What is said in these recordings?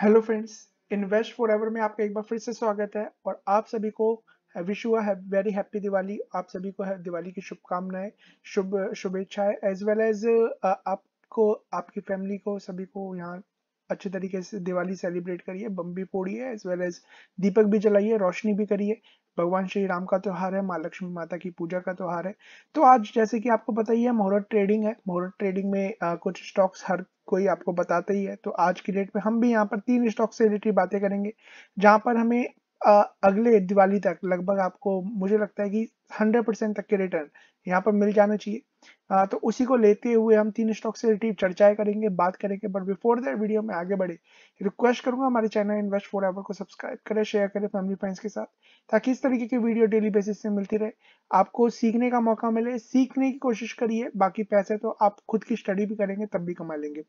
hello friends invest forever में आपका एक बार फिर से स्वागत है और आप सभी को विश यू है वेरी हैप्पी दिवाली आप सभी को है दिवाली की शुभकामनाएं शुभ शुभेच्छाएं एज वेल एज आपको आपकी फैमिली को सभी को यहाँ अच्छे तरीके से दिवाली सेलिब्रेट करिए बम भी फोड़िए एज वेल एज दीपक भी जलाइए रोशनी भी करिए भगवान श्री राम का त्यौहार है माँ लक्ष्मी माता की पूजा का त्यौहार है तो आज जैसे कि आपको पता ही है मोहरत ट्रेडिंग है मोहरत ट्रेडिंग में आ, कुछ स्टॉक्स हर कोई आपको बताता ही है तो आज की डेट में हम भी यहाँ पर तीन स्टॉक से रिलेटेड बातें करेंगे जहाँ पर हमें आ, अगले दिवाली तक लगभग आपको मुझे लगता है कि 100 परसेंट तक के रिटर्न यहाँ पर मिल जाना चाहिए तो उसी को लेते हुए हम तीन स्टॉक से रिलेटिव चर्चाएं करेंगे बात करेंगे बट बिफोर दैट वीडियो में आगे बढ़े रिक्वेस्ट करूंगा हमारे चैनल इन्वेस्ट फॉर एवर को सब्सक्राइब करें शेयर करें फैमिली फ्रेंड्स के साथ ताकि इस तरीके की वीडियो डेली बेसिस से मिलती रहे आपको सीखने का मौका मिले सीखने की कोशिश करिए बाकी पैसे तो आप खुद की स्टडी भी करेंगे तब भी कमा लेंगे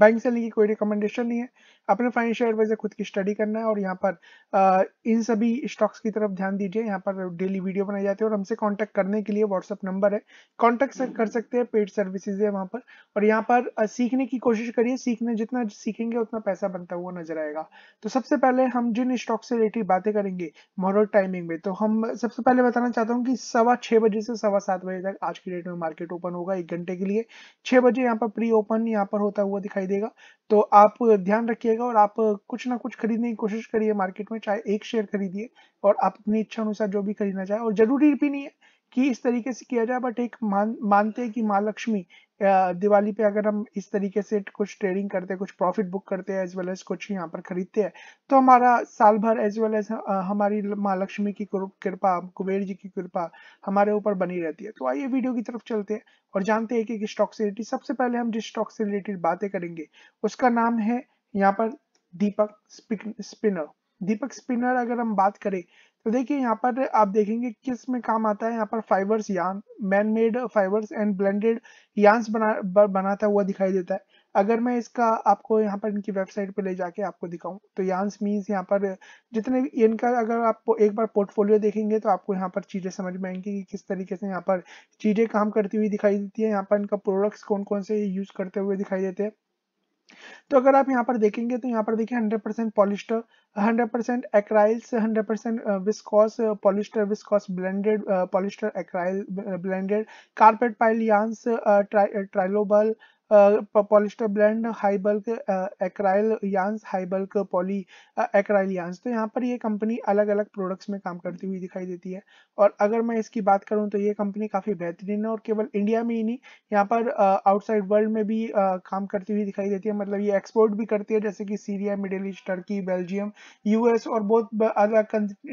बैंक से लेने कोई रिकमेंडेशन नहीं है अपने फाइनेंशियल एडवाइजर खुद की स्टडी करना है और यहाँ पर आ, इन सभी स्टॉक्स की तरफ ध्यान दीजिए यहाँ पर डेली वीडियो बनाई जाती है और हमसे कॉन्टैक्ट करने के लिए व्हाट्सअप नंबर है कॉन्टैक्ट कर सकते हैं पेड सर्विसेज है वहाँ पर और यहाँ पर सीखने की कोशिश करिए सीखने जितना सीखेंगे उतना पैसा बनता हुआ नजर आएगा तो सबसे पहले हम जिन स्टॉक से रिलेटेड बातें करेंगे मॉरल टाइमिंग में तो हम सबसे पहले बताना चाहता हूँ कि सवा छह बजे से सवा सात बजे तक आज की डेट में मार्केट ओपन होगा एक घंटे के लिए छह बजे यहाँ पर प्री ओपन यहाँ पर होता हुआ दिखाई देगा तो आप ध्यान रखिए लीजिएगा और आप कुछ ना कुछ खरीदने की कोशिश करिए मार्केट में चाहे एक शेयर खरीदिए और आप अपनी इच्छा अनुसार जो भी खरीदना चाहे और जरूरी भी नहीं है कि इस तरीके से किया जाए बट एक मान मानते हैं कि माँ लक्ष्मी दिवाली पे अगर हम इस तरीके से कुछ ट्रेडिंग करते हैं कुछ प्रॉफिट बुक करते हैं एज वेल एज कुछ यहाँ पर खरीदते हैं तो हमारा साल भर एज वेल एज हमारी माँ लक्ष्मी की कृपा कुबेर जी की कृपा हमारे ऊपर बनी रहती है तो आइए वीडियो की तरफ चलते हैं और जानते हैं कि स्टॉक से रिलेटेड सबसे पहले हम जिस स्टॉक से रिलेटेड बातें करेंगे उसका नाम है यहाँ पर दीपक स्पिनर दीपक स्पिनर अगर हम बात करें तो देखिए यहाँ पर आप देखेंगे किस में काम आता है यहाँ पर fibres yarn man made fibres and blended yarns बना बनाता हुआ दिखाई देता है अगर मैं इसका आपको यहाँ पर इनकी वेबसाइट पर ले जाके आपको दिखाऊं तो यान्स मीन्स यहाँ पर जितने भी इनका अगर आप एक बार पोर्टफोलियो देखेंगे तो आपको यहाँ पर चीज़ें समझ में आएंगी कि किस तरीके से यहाँ पर चीज़ें काम करती हुई दिखाई देती है यहाँ पर इनका प्रोडक्ट्स कौन कौन से यूज़ करते हुए दिखाई देते हैं तो अगर आप यहाँ पर देखेंगे तो यहाँ पर देखिए 100% percent polyester hundred percent acrylics hundred percent viscose polyester viscose blended polyester acrylic blended carpet pile yarns trilobal polyester blend high bulk acrylic yarns high bulk poly acrylic yarns तो यहाँ पर ये कंपनी अलग अलग प्रोडक्ट्स में काम करती हुई दिखाई देती है और अगर मैं इसकी बात करूँ तो ये कंपनी काफ़ी बेहतरीन है और केवल इंडिया में ही नहीं यहाँ पर आउटसाइड वर्ल्ड में भी आ, काम करती हुई दिखाई देती है मतलब ये एक्सपोर्ट भी करती है जैसे कि Syria Middle East Turkey Belgium यू और बहुत अलग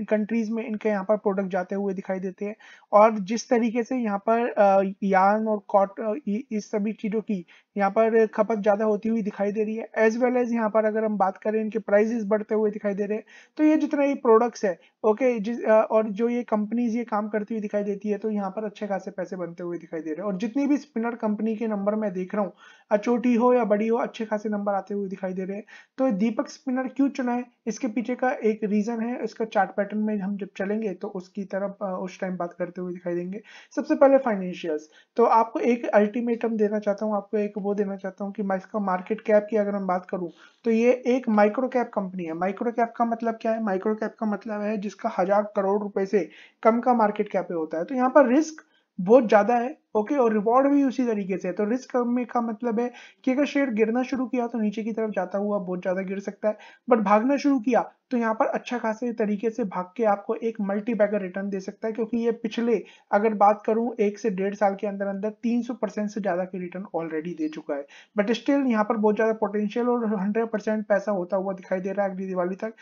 कंट्रीज में इनके यहाँ पर प्रोडक्ट जाते हुए दिखाई देते हैं और जिस तरीके से यहाँ पर यान और कॉट इस सभी चीज़ों की यहाँ पर खपत ज़्यादा होती हुई दिखाई दे रही है एज वेल एज यहाँ पर अगर हम बात करें इनके प्राइजेस बढ़ते हुए दिखाई दे रहे हैं तो ये जितना ये प्रोडक्ट्स है ओके जिस और जो ये कंपनीज ये काम करती हुई दिखाई देती है तो यहाँ पर अच्छे खासे पैसे बनते हुए दिखाई दे रहे हैं और जितनी भी स्पिनर कंपनी के नंबर मैं देख रहा हूँ छोटी हो या बड़ी हो अच्छे खासे नंबर आते हुए दिखाई दे रहे हैं तो दीपक स्पिनर क्यों चुना है इसके पीछे का एक रीजन है इसका चार्ट पैटर्न में हम जब चलेंगे तो उसकी तरफ उस टाइम बात करते हुए दिखाई देंगे सबसे पहले फाइनेंशियल्स तो आपको एक अल्टीमेटम देना चाहता हूँ आपको एक वो देना चाहता हूँ कि इसका मार्केट कैप की अगर मैं बात करूँ तो ये एक माइक्रो कैप कंपनी है माइक्रो कैप का मतलब क्या है माइक्रो कैप का मतलब है जिसका हजार करोड़ रुपए से कम का मार्केट कैप होता है तो यहाँ पर रिस्क बहुत ज्यादा है ओके और रिवॉर्ड भी उसी तरीके से तो रिस्क में का मतलब है कि अगर शेयर गिरना शुरू किया तो नीचे की तरफ जाता हुआ बहुत ज़्यादा गिर सकता है बट भागना शुरू किया तो यहाँ पर अच्छा खासे तरीके से भाग के आपको एक मल्टी बैगर रिटर्न दे सकता है क्योंकि ये पिछले अगर बात करूं एक से डेढ़ साल के अंदर अंदर 300 परसेंट से ज़्यादा की रिटर्न ऑलरेडी दे चुका है बट स्टिल यहाँ पर बहुत ज़्यादा पोटेंशियल और 100 परसेंट पैसा होता हुआ दिखाई दे रहा है अगली दिवाली तक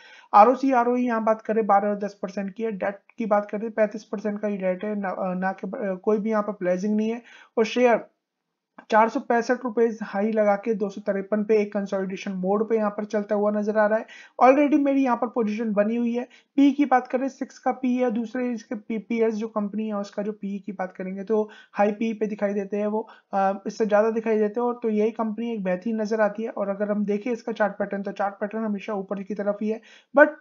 R O C R O यहाँ बात करें बारह और दस परसेंट की है डेट की बात करें पैंतीस परसेंट का ही डेट है ना, ना के कोई भी यहाँ पर प्लेजिंग करनी है और शेयर चार सौ रुपए हाई लगा के दो सौ तिरपन पे एक कंसोलिडेशन मोड पे यहाँ पर चलता हुआ नजर आ रहा है ऑलरेडी मेरी यहाँ पर पोजीशन बनी हुई है पी की बात करें सिक्स का पी है दूसरे इसके पीपीएस जो कंपनी है उसका जो पी की बात करेंगे तो हाई पी पे दिखाई देते हैं वो इससे ज्यादा दिखाई देते हैं और तो यही कंपनी एक बेहतरीन नजर आती है और अगर हम देखें इसका चार्ट पैटर्न तो चार्ट पैटर्न हमेशा ऊपर की तरफ ही है बट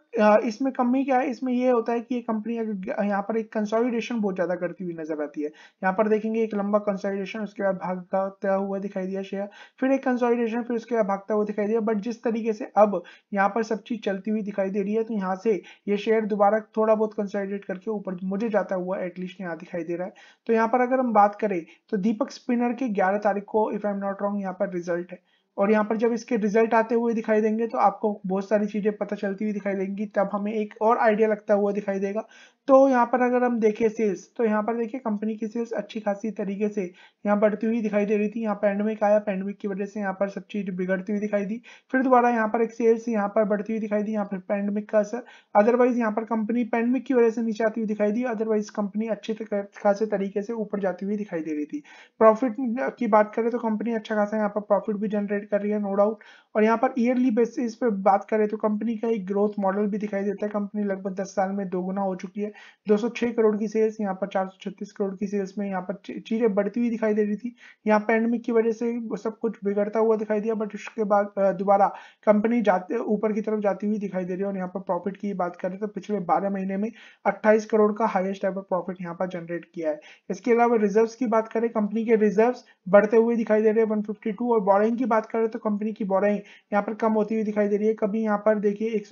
इसमें कमी क्या है इसमें यह होता है कि ये कंपनी यहाँ पर एक कंसोलिडेशन बहुत ज्यादा करती हुई नजर आती है यहाँ पर देखेंगे एक लंबा कंसोलिडेशन उसके बाद भाग का भागता हुआ दिखाई दिया शेयर फिर एक कंसोलिडेशन फिर उसके बाद भागता हुआ दिखाई दिया बट जिस तरीके से अब यहाँ पर सब चीज चलती हुई दिखाई दे रही है तो यहाँ से ये शेयर दोबारा थोड़ा बहुत कंसोलिडेट करके ऊपर मुझे जाता हुआ एटलीस्ट यहाँ दिखाई दे रहा है तो यहाँ पर अगर हम बात करें तो दीपक स्पिनर के ग्यारह तारीख को if I am not wrong यहाँ पर रिजल्ट है और यहाँ पर जब इसके रिजल्ट आते हुए दिखाई देंगे तो आपको बहुत सारी चीज़ें पता चलती हुई दिखाई देंगी तब हमें एक और आइडिया लगता हुआ दिखाई देगा तो यहाँ पर अगर हम देखें सेल्स तो यहाँ पर देखिए कंपनी की सेल्स अच्छी खासी तरीके से यहाँ बढ़ती हुई दिखाई दे रही थी यहाँ पैंडमिक आया पैंडमिक की वजह से यहाँ पर सब चीज बिगड़ती हुई दिखाई दी फिर दोबारा यहाँ पर एक सेल्स यहाँ पर बढ़ती हुई दिखाई दी यहाँ पर पैंडमिक का असर अदरवाइज यहाँ पर कंपनी पैंडमिक की वजह से नीचे आती हुई दिखाई दी अदरवाइज कंपनी अच्छे खासे तरीके से ऊपर जाती हुई दिखाई दे रही थी प्रॉफिट की बात करें तो कंपनी अच्छा खासा यहाँ पर प्रॉफिट भी जनरेट कर रही है नो डाउट और यहाँ पर ईयरली बेसिस पे बात करें तो कंपनी का एक ग्रोथ मॉडल भी दिखाई देता है कंपनी लगभग 10 साल में दोगुना हो चुकी है 206 करोड़ की सेल्स यहाँ पर 436 करोड़ की सेल्स में यहाँ पर चीजें बढ़ती हुई दिखाई दे रही थी यहाँ पैंडमिक की वजह से सब कुछ बिगड़ता हुआ दिखाई दिया बट उसके बाद दोबारा कंपनी जाते ऊपर की तरफ जाती हुई दिखाई दे रही है और यहाँ पर प्रॉफिट की बात करें तो पिछले बारह महीने में अट्ठाईस करोड़ का हाइएस्ट एवर प्रॉफिट यहाँ पर जनरेट किया है इसके अलावा रिजर्व की बात करें कंपनी के रिजर्व बढ़ते हुए दिखाई दे रहे हैं वन और बॉरिंग की बात करें तो कंपनी की बॉरिंग यहाँ पर कम होती हुई दिखाई दे रही है कभी यहाँ पर देखिए एक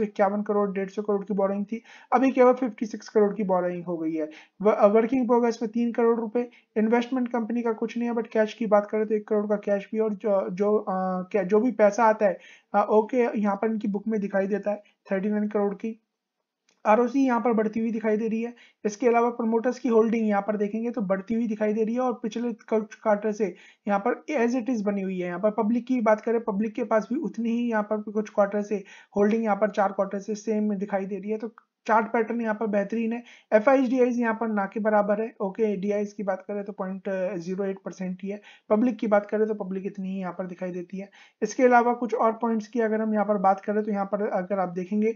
करोड़ डेढ़ करोड़ की बोरिंग थी अभी केवल फिफ्टी करोड़ की बोरिंग हो गई है वर्किंग प्रोग्रेस में तीन करोड़ रुपए इन्वेस्टमेंट कंपनी का कुछ नहीं है बट कैश की बात करें तो एक करोड़ का कैश भी और जो जो आ, जो भी पैसा आता है आ, ओके यहाँ पर इनकी बुक में दिखाई देता है थर्टी करोड़ की आर यहाँ पर बढ़ती हुई दिखाई दे रही है इसके अलावा प्रमोटर्स की होल्डिंग यहाँ पर देखेंगे तो बढ़ती हुई दिखाई दे रही है और पिछले कुछ क्वार्टर से यहाँ पर एज इट इज बनी हुई है यहाँ पर पब्लिक की बात करें पब्लिक के पास भी उतनी ही यहाँ पर कुछ क्वार्टर से होल्डिंग यहाँ पर चार क्वार्टर से सेम दिखाई दे रही है तो चार्ट पैटर्न यहाँ पर बेहतरीन है एफ आई डी आईज यहाँ पर ना के बराबर है ओके डी आईज की बात करें तो पॉइंट जीरो एट परसेंट ही है पब्लिक की बात करें तो पब्लिक इतनी ही यहाँ पर दिखाई देती है इसके अलावा कुछ और पॉइंट्स की अगर हम यहाँ पर बात करें तो यहाँ पर अगर आप देखेंगे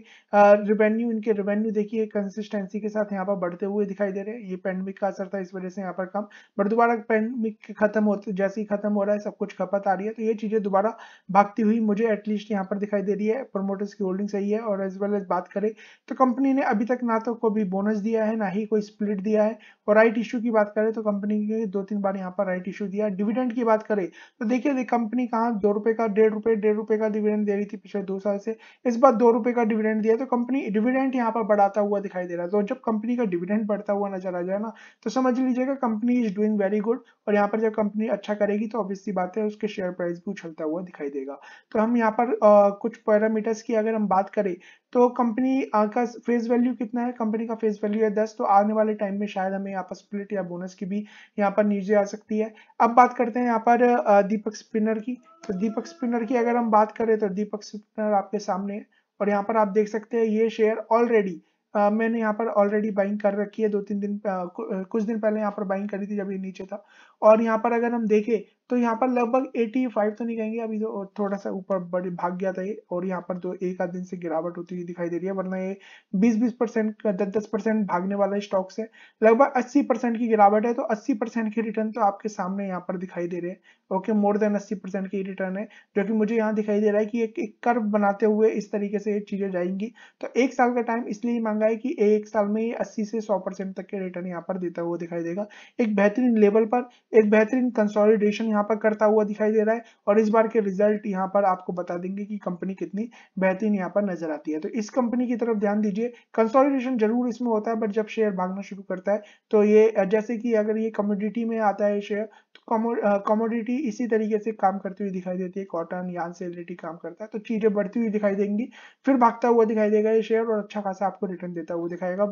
रिवेन्यू इनके रिवेन्यू देखिए कंसिस्टेंसी के साथ यहाँ पर बढ़ते हुए दिखाई दे रहे हैं ये पैंडमिक का असर था इस वजह से यहाँ पर कम बट दोबारा पैंडमिक खत्म होते जैसे ही खत्म हो रहा है सब कुछ खपत आ रही है तो ये चीज़ें दोबारा भागती हुई मुझे एटलीस्ट यहाँ पर दिखाई दे रही है प्रोमोटर्स की होल्डिंग सही है और एज वेल एज बात करें तो कंपनी ने ने अभी तक ना तो कोई बोनस दिया है ना ही कोई स्प्लिट दिया है और राइट इश्यू की बात करें तो कंपनी के दो तीन बार यहाँ पर राइट इश्यू दिया डिविडेंड की बात करें तो देखिए कंपनी कहाँ दो रुपए का डेढ़ रुपए डेढ़ रुपए का डिविडेंड दे रही थी पिछले दो साल से इस बार दो रुपए का डिविडेंड दिया तो कंपनी डिविडेंड यहाँ पर बढ़ाता हुआ दिखाई दे रहा है तो जब कंपनी का डिविडेंड बढ़ता हुआ नजर आ जाए ना तो समझ लीजिएगा company is doing very good और यहाँ पर जब कंपनी अच्छा करेगी तो ऑब्वियसली बात है उसके शेयर प्राइस भी उछलता हुआ दिखाई देगा तो हम यहाँ पर कुछ पैरामीटर्स की अगर हम बात करें तो कंपनी uh, का फेस वैल्यू कितना है कंपनी का फेस वैल्यू है दस तो आने वाले टाइम में शायद हमें यहाँ पर स्प्लिट या बोनस की भी यहाँ पर नीचे आ सकती है अब बात करते हैं यहाँ पर दीपक uh, स्पिनर की तो दीपक स्पिनर की अगर हम बात करें तो दीपक स्पिनर आपके सामने है और यहाँ पर आप देख सकते हैं ये शेयर ऑलरेडी uh, मैंने यहाँ पर ऑलरेडी बाइंग कर रखी है दो तीन दिन कुछ दिन पहले यहाँ पर बाइंग करी थी जब ये नीचे था और यहाँ पर अगर हम देखें तो यहाँ पर लगभग 85 तो नहीं कहेंगे अभी तो थोड़ा सा ऊपर बड़े भाग गया था ये और यहाँ पर तो एक आध दिन से गिरावट होती हुई दिखाई दे रही है वरना ये 20-20 परसेंट दस दस परसेंट भागने वाला स्टॉक्स है लगभग 80 परसेंट की गिरावट है तो 80 परसेंट के रिटर्न तो आपके सामने यहाँ पर दिखाई दे रहे हैं ओके मोर देन अस्सी परसेंट की रिटर्न है जो कि मुझे यहाँ दिखाई दे रहा है कि एक, एक कर्व बनाते हुए इस तरीके से ये चीजें जाएंगी तो एक साल का टाइम इसलिए मांगा है कि एक साल में ये अस्सी से सौ तक के रिटर्न यहाँ पर देता हुआ दिखाई देगा एक बेहतरीन लेवल पर एक बेहतरीन कंसोलिडेशन यहाँ पर करता हुआ दिखाई दे रहा है और इस बार के रिजल्ट यहाँ पर आपको बता देंगे कि कंपनी कितनी बेहतरीन यहाँ पर नजर आती है तो इस कंपनी की तरफ ध्यान दीजिए कंसोलिडेशन जरूर इसमें होता है बट जब शेयर भागना शुरू करता है तो ये जैसे कि अगर ये कमोडिटी में आता है शेयर तो कमोडिटी इसी तरीके से काम करती हुई दिखाई देती है कॉटन यान से काम करता है तो चीजें बढ़ती हुई दिखाई देंगी फिर भागता हुआ दिखाई देगा ये शेयर और अच्छा खासा आपको रिटर्न देता हुआ दिखाएगा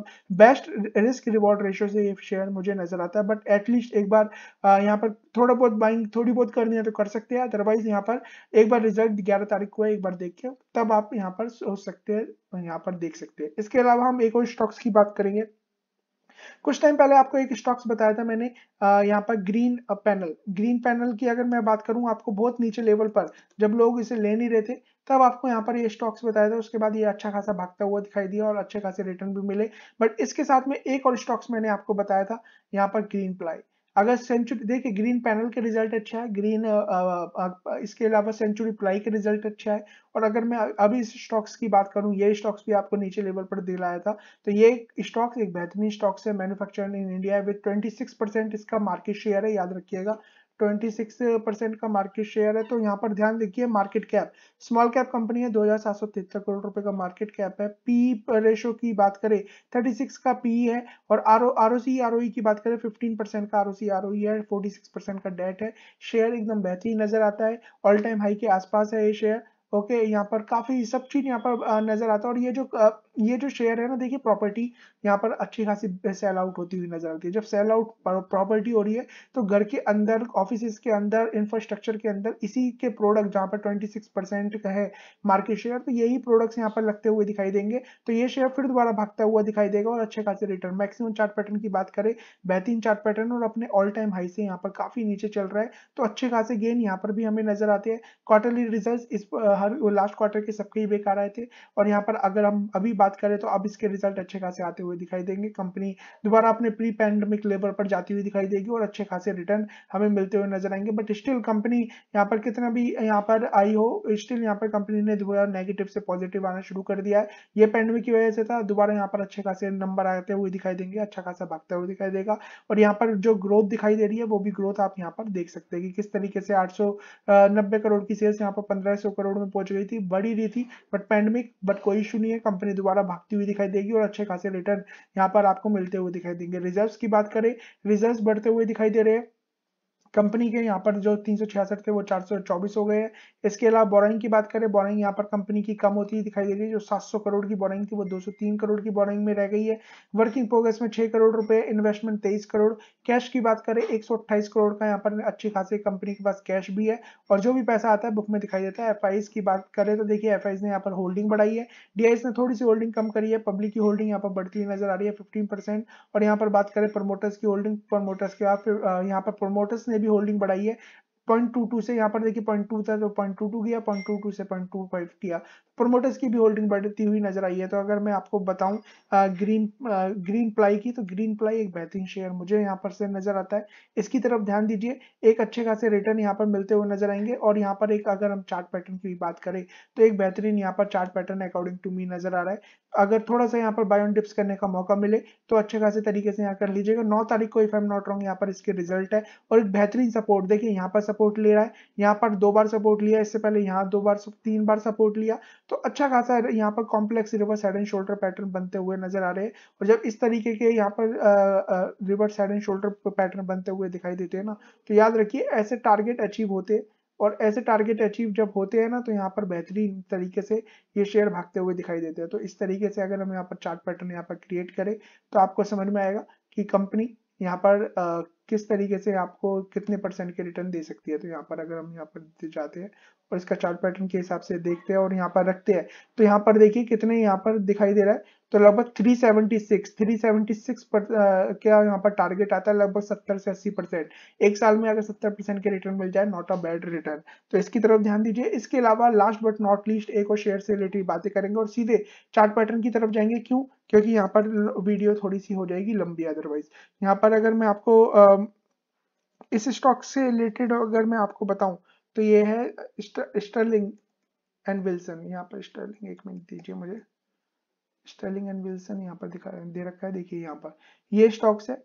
बेस्ट रिस्क रिवॉर्ड रेशियो से ये शेयर मुझे नजर आता है बट एटलीस्ट एक बार यहाँ पर थोड़ा बहुत बाइंग थोड़ी बहुत करनी है तो कर सकते हैं अदरवाइज यहाँ पर एक बार रिजल्ट ग्यारह तारीख को है एक बार देख के तब आप यहाँ पर सोच सकते हैं यहाँ पर देख सकते हैं इसके अलावा हम एक और स्टॉक्स की बात करेंगे कुछ टाइम पहले आपको एक स्टॉक्स बताया था मैंने यहाँ पर ग्रीन पैनल ग्रीन पैनल की अगर मैं बात करूं आपको बहुत नीचे लेवल पर जब लोग इसे ले नहीं रहे थे तब आपको यहाँ पर ये स्टॉक्स बताया था उसके बाद ये अच्छा खासा भागता हुआ दिखाई दिया और अच्छे खासे रिटर्न भी मिले बट इसके साथ में एक और स्टॉक्स मैंने आपको बताया था यहाँ पर ग्रीन प्लाई अगर सेंचुरी देखिए ग्रीन पैनल के रिजल्ट अच्छा है ग्रीन आ, आ, आ, इसके अलावा सेंचुरी प्लाई के रिजल्ट अच्छा है और अगर मैं अभी इस स्टॉक्स की बात करूं ये स्टॉक्स भी आपको नीचे लेवल पर दिलाया था तो ये स्टॉक्स एक बेहतरीन स्टॉक्स है manufacturing in India with 26 percent इसका मार्केट शेयर है याद रखिएगा 26 परसेंट का मार्केट शेयर है तो यहाँ पर ध्यान देखिए market cap small cap company है दो करोड़ रुपए का मार्केट कैप है पी रेशो की बात करें 36 का पी है और आर ओ आर की बात करें 15 परसेंट का आर ओ e है 46 परसेंट का डेट है शेयर एकदम बेहतरीन नजर आता है ऑल टाइम हाई के आसपास है ये शेयर ओके यहाँ पर काफी सब चीज यहाँ पर नजर आता है और ये जो ये जो शेयर है ना देखिए प्रॉपर्टी यहाँ पर अच्छी खासी सेल आउट होती हुई नजर आती है जब सेल आउट प्रॉपर्टी हो रही है तो घर के अंदर ऑफिस के अंदर इंफ्रास्ट्रक्चर के अंदर इसी के प्रोडक्ट जहाँ पर 26 परसेंट का है मार्केट शेयर तो यही प्रोडक्ट्स यहाँ पर लगते हुए दिखाई देंगे तो ये शेयर फिर दोबारा भागता हुआ दिखाई देगा और अच्छे खासे रिटर्न मैक्सिमम चार्ट पैटर्न की बात करें बेहतरीन चार्ट पैटर्न और अपने ऑल टाइम हाई से यहाँ पर काफी नीचे चल रहा है तो अच्छे खासे गेन यहाँ पर भी हमें नजर आते हैं क्वार्टरली रिजल्ट इस हर लास्ट क्वार्टर के सबके ही बेकार आए थे और यहाँ पर अगर हम अभी बात बात करें तो अब इसके रिजल्ट अच्छे खासे आते हुए दिखाई देंगे कंपनी दोबारा अपने प्री पैंडमिक लेवल पर जाती हुई दिखाई देगी और अच्छे खासे रिटर्न हमें मिलते हुए नजर आएंगे बट स्टिल कंपनी यहाँ पर कितना भी यहाँ पर आई हो स्टिल यहाँ पर कंपनी ने दोबारा नेगेटिव से पॉजिटिव आना शुरू कर दिया है ये पैंडमिक की वजह से था दोबारा यहाँ पर अच्छे खासे नंबर आते हुए दिखाई देंगे अच्छा खासा भागता हुआ दिखाई देगा और यहाँ पर जो ग्रोथ दिखाई दे रही है वो भी ग्रोथ आप यहाँ पर देख सकते हैं किस तरीके से आठ करोड़ की सेल्स यहाँ पर पंद्रह करोड़ में पहुंच गई थी बढ़ी रही थी बट पैंडमिक बट कोई इशू नहीं है कंपनी दोबारा दोबारा भागती हुई दिखाई देगी और अच्छे खासे रिटर्न यहाँ पर आपको मिलते हुए दिखाई देंगे रिजर्व की बात करें रिजर्व बढ़ते हुए दिखाई दे रहे हैं कंपनी के यहाँ पर जो तीन थे वो चार हो गए इसके अलावा बोराइंग की बात करें बोराइंग यहाँ पर कंपनी की कम होती दिखाई दे रही है जो 700 करोड़ की बोराइंग थी वो 203 करोड़ की बोराइंग में रह गई है वर्किंग प्रोग्रेस में 6 करोड़ रुपए इन्वेस्टमेंट 23 करोड़ कैश की बात करें एक करोड़ का यहाँ पर अच्छी खासी कंपनी के पास कैश भी है और जो भी पैसा आता है बुक में दिखाई देता है एफ की बात करें तो देखिए एफ ने यहाँ पर होल्डिंग बढ़ाई है डी ने थोड़ी सी होल्डिंग कम करी है पब्लिक की होल्डिंग यहाँ पर बढ़ती हुई नजर आ रही है फिफ्टीन और यहाँ पर बात करें प्रमोटर्स की होल्डिंग प्रमोटर्स के बाद यहाँ पर प्रोमोटर्स ने भी होल्डिंग बढ़ाई है 0.22 से यहाँ पर देखिए पॉइंट टू था तो पॉइंट टू टू गया पॉइंट टू टू से पॉइंट टू फाइव किया प्रोमोटर्स की भी होल्डिंग बढ़ती हुई नजर आई है तो अगर मैं आपको बताऊं ग्रीन आ, ग्रीन प्लाई की तो ग्रीन प्लाई एक बेहतरीन शेयर मुझे यहाँ पर से नजर आता है इसकी तरफ ध्यान दीजिए एक अच्छे खासे रिटर्न यहाँ पर मिलते हुए नजर आएंगे और यहाँ पर एक अगर हम चार्ट पैटर्न की बात करें तो एक बेहतरीन यहाँ पर chart pattern according to me नजर आ रहा है अगर थोड़ा सा यहाँ पर बायोन डिप्स करने का मौका मिले तो अच्छे खासे तरीके से यहाँ कर लीजिएगा नौ तारीख को if I am not wrong यहाँ पर इसके रिजल्ट है और एक बेहतरीन सपोर्ट देखिए यहाँ पर सपोर्ट ले रहा है यहाँ पर दो बार सपोर्ट लिया इससे पहले यहाँ दो बार तीन बार सपोर्ट लिया तो अच्छा खासा यहाँ पर complex reverse head and shoulder pattern बनते हुए नजर आ रहे हैं और जब इस तरीके के यहाँ पर reverse head and shoulder pattern बनते हुए दिखाई देते हैं ना तो याद रखिए ऐसे टारगेट अचीव होते हैं और ऐसे टारगेट अचीव जब होते हैं ना तो यहाँ पर बेहतरीन तरीके से ये शेयर भागते हुए दिखाई देते हैं तो इस तरीके से अगर हम यहाँ पर चार्ट पैटर्न यहाँ पर क्रिएट करें तो आपको समझ में आएगा कि कंपनी यहाँ पर आ, किस तरीके से आपको कितने परसेंट के रिटर्न दे सकती है तो यहाँ पर अगर हम यहाँ पर जाते हैं और इसका चार्ट पैटर्न के हिसाब से देखते हैं और यहाँ पर रखते हैं तो यहाँ पर देखिए कितने यहाँ पर दिखाई दे रहा है तो लगभग 376 376 पर क्या यहाँ पर टारगेट आता है लगभग 70 से 80 परसेंट एक साल में अगर 70 परसेंट के रिटर्न मिल जाए नॉट अ बैड रिटर्न तो इसकी तरफ ध्यान दीजिए इसके अलावा लास्ट बट नॉट लीस्ट एक और शेयर से रिलेटेड बातें करेंगे और सीधे चार्ट पैटर्न की तरफ जाएंगे क्यों क्योंकि यहाँ पर वीडियो थोड़ी सी हो जाएगी लंबी अदरवाइज यहाँ पर अगर मैं आपको इस स्टॉक से रिलेटेड अगर मैं आपको बताऊं तो ये है स्टर्लिंग एंड विल्सन यहाँ पर स्टर्लिंग एक मिनट दीजिए मुझे स्टर्लिंग एंड विल्सन यहाँ पर दिखा दे रखा है देखिए यहाँ पर ये स्टॉक्स है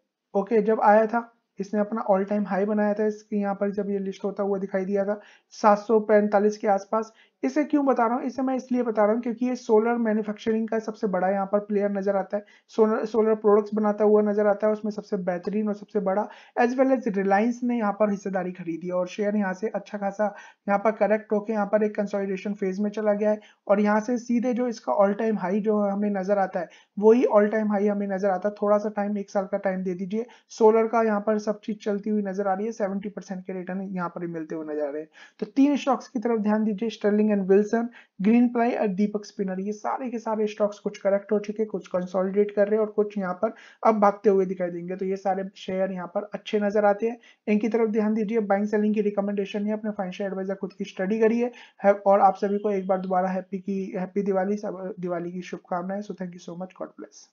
ओके जब आया था इसने अपना ऑल टाइम हाई बनाया था इसके यहाँ पर जब ये लिस्ट होता हुआ दिखाई दिया था 745 के आसपास इसे क्यों बता रहा हूँ इसे मैं इसलिए बता रहा हूँ क्योंकि ये सोलर मैन्युफैक्चरिंग का सबसे बड़ा यहाँ पर प्लेयर नजर आता है सोलर सोलर प्रोडक्ट्स बनाता हुआ नजर आता है उसमें सबसे बेहतरीन और सबसे बड़ा एज वेल एज रिलायंस ने यहाँ पर हिस्सेदारी खरीदी और शेयर यहाँ से अच्छा खासा यहाँ पर करेक्ट होकर यहाँ पर एक कंसोलिडेशन फेज में चला गया है और यहाँ से सीधे जो इसका ऑल टाइम हाई जो हमें नजर आता है वही ऑल टाइम हाई हमें नजर आता है थोड़ा सा टाइम एक साल का टाइम दे दीजिए सोलर का यहाँ पर सब चीज चलती हुई नजर आ रही है सेवेंटी के रिटर्न यहाँ पर मिलते हुए नजर आ रहे हैं तो तीन स्टॉक्स की तरफ ध्यान दीजिए Sterling and Wilson Green Ply और दीपक स्पिनर ये सारे के सारे स्टॉक्स कुछ करेक्ट हो चुके कुछ कंसोलिडेट कर रहे हैं और कुछ यहाँ पर अब भागते हुए दिखाई देंगे तो ये सारे शेयर यहाँ पर अच्छे नजर आते हैं इनकी तरफ ध्यान दीजिए बाइंग सेलिंग की रिकमेंडेशन है अपने फाइनेंशियल एडवाइजर खुद की स्टडी करी है और आप सभी को एक बार दोबारा हैप्पी की हैप्पी दिवाली सब दिवाली की शुभकामनाएं so thank you so much God bless